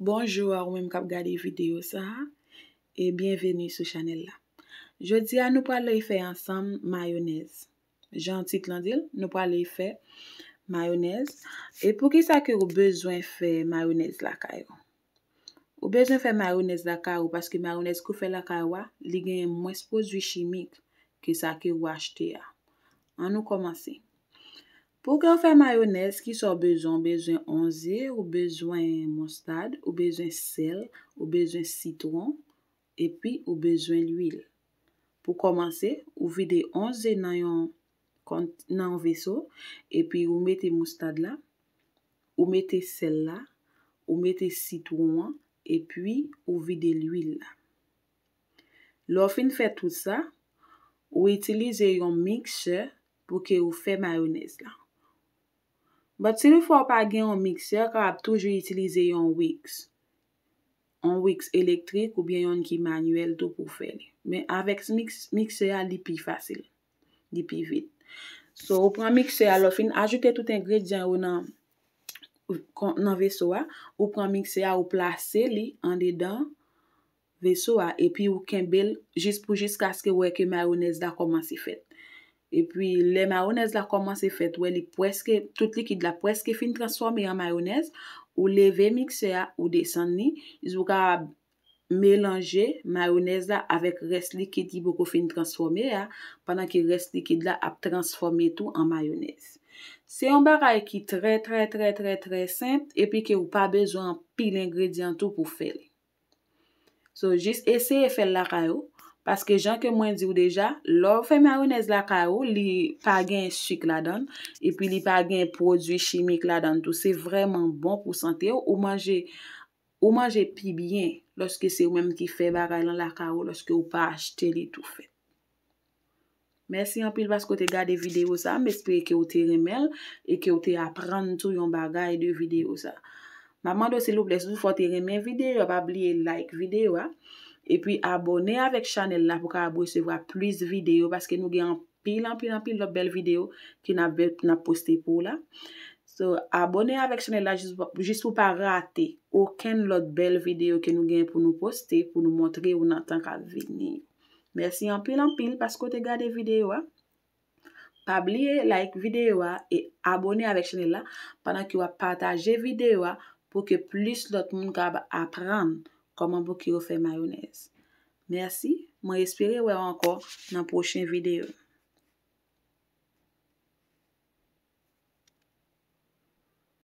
Bonjou ah, a ou mèm kap gade videyo sa ha E bienveni sou chanel la Je di a nou pwale y fe ansam mayonez Jantit lan dil, nou pwale y fe mayonez E pou ki sa ke ou bezwen fe mayonez lakay ou? Ou bezwen fe mayonez lakay ou paske mayonez kou fe lakay ou a Li gen mwespo zwi chimik ke sa ke ou achete ya An ah. nou komanse Pou ke ou fe mayonez ki sou bejoun, bejoun onze, ou bejoun mostade, ou bejoun sel, ou bejoun citron, epi ou bejoun l'huil. Pou komanse, ou vide onze nan yon veso, epi ou mette mostade la, ou mette sel la, ou mette citron, epi ou vide l'huil la. Lò fin fe tout sa, ou itilize yon mikse pou ke ou fe mayonez la. But se nou fwa pa gen yon mikse, kwa ap toujou itilize yon wiks. Yon wiks elektrik ou bien yon ki manuel tou pou fè li. Men aveks mikse ya li pi fasil, li pi vit. So ou pran mikse ya, lo fin ajoute tout ingredyen ou nan vesowa. Ou pran mikse ya ou plase li an dedan vesowa. E pi ou kembel jis pou jis kaske wè ke marounes da koman si fèt. E pwi le mayonez la koman se fet, wè li pweske, tout likid la pweske fin transforme an mayonez. Ou le ve mikse ya ou de san ni, zvou ka melange mayonez la avèk res likid yi boko fin transforme ya. Panan ki res likid la ap transforme tou an mayonez. Se yon baray ki tre tre tre tre tre sempt, e pi ki w pa bezon pi l'ingredyantou pou fè. So jis eseye fè lakayou. Paske jan ke mwen di ou deja, lor ou fe maronez la ka ou, li pa gen yon chik la don. E pi li pa gen yon prodwi chimik la don. Tou se vreman bon pou sante ou. Ou manje pi byen loske se ou menm ki fe bagay lan la ka ou, loske ou pa achete li tou fe. Mersi an pi l vas ko te gade video sa. Mespi e ki ou te remel, e ki ou te apren tou yon bagay de video sa. Maman do se lou ples ou fo te remel video, yo pa bli e like video a. E pi abone avèk chanel la pou ka abosevwa plis video paske nou gen anpil anpil anpil lop bel video ki nan poste pou la. So abone avèk chanel la jist pou pa rate ouken lop bel video ki nou gen pou nou poste pou nou montre ou nan tank avini. Mersi anpil anpil paske ou te gade video. Pablie like video e abone avèk chanel la panan ki wap pataje video pou ke plis lop moun kab aprenn. Mwen bou ki yo fe mayonez Mersi, mwen espere wè anko Nan pwoshen videyo